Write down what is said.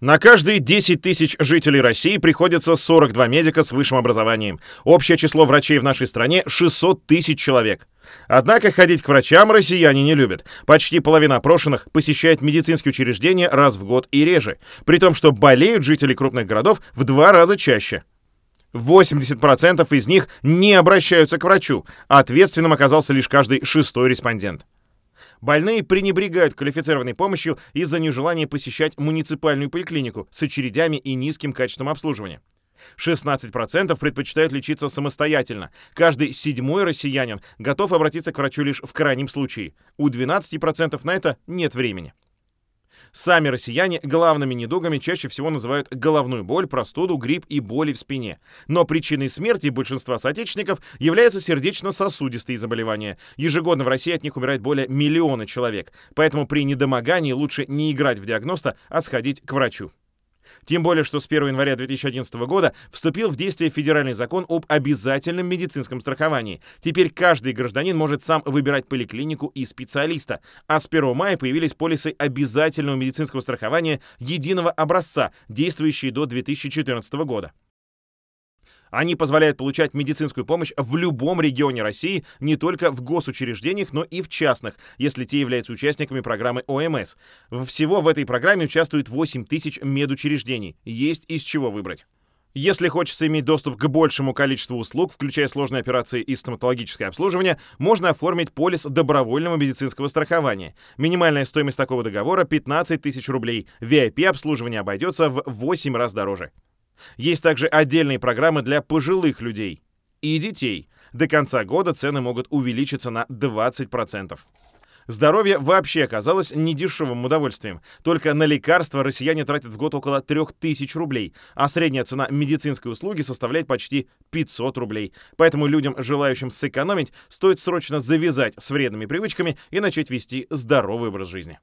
На каждые 10 тысяч жителей России приходится 42 медика с высшим образованием. Общее число врачей в нашей стране 600 тысяч человек. Однако ходить к врачам россияне не любят. Почти половина опрошенных посещает медицинские учреждения раз в год и реже. При том, что болеют жители крупных городов в два раза чаще. 80% из них не обращаются к врачу. Ответственным оказался лишь каждый шестой респондент. Больные пренебрегают квалифицированной помощью из-за нежелания посещать муниципальную поликлинику с очередями и низким качеством обслуживания. 16% предпочитают лечиться самостоятельно. Каждый седьмой россиянин готов обратиться к врачу лишь в крайнем случае. У 12% на это нет времени. Сами россияне главными недугами чаще всего называют головную боль, простуду, грипп и боли в спине. Но причиной смерти большинства соотечественников являются сердечно-сосудистые заболевания. Ежегодно в России от них умирает более миллиона человек. Поэтому при недомогании лучше не играть в диагноста, а сходить к врачу. Тем более, что с 1 января 2011 года вступил в действие федеральный закон об обязательном медицинском страховании. Теперь каждый гражданин может сам выбирать поликлинику и специалиста. А с 1 мая появились полисы обязательного медицинского страхования единого образца, действующие до 2014 года. Они позволяют получать медицинскую помощь в любом регионе России, не только в госучреждениях, но и в частных, если те являются участниками программы ОМС. Всего в этой программе участвует 8 тысяч медучреждений. Есть из чего выбрать. Если хочется иметь доступ к большему количеству услуг, включая сложные операции и стоматологическое обслуживание, можно оформить полис добровольного медицинского страхования. Минимальная стоимость такого договора 15 тысяч рублей. VIP-обслуживание обойдется в 8 раз дороже. Есть также отдельные программы для пожилых людей и детей. До конца года цены могут увеличиться на 20%. Здоровье вообще оказалось недешевым удовольствием. Только на лекарства россияне тратят в год около 3000 рублей, а средняя цена медицинской услуги составляет почти 500 рублей. Поэтому людям, желающим сэкономить, стоит срочно завязать с вредными привычками и начать вести здоровый образ жизни.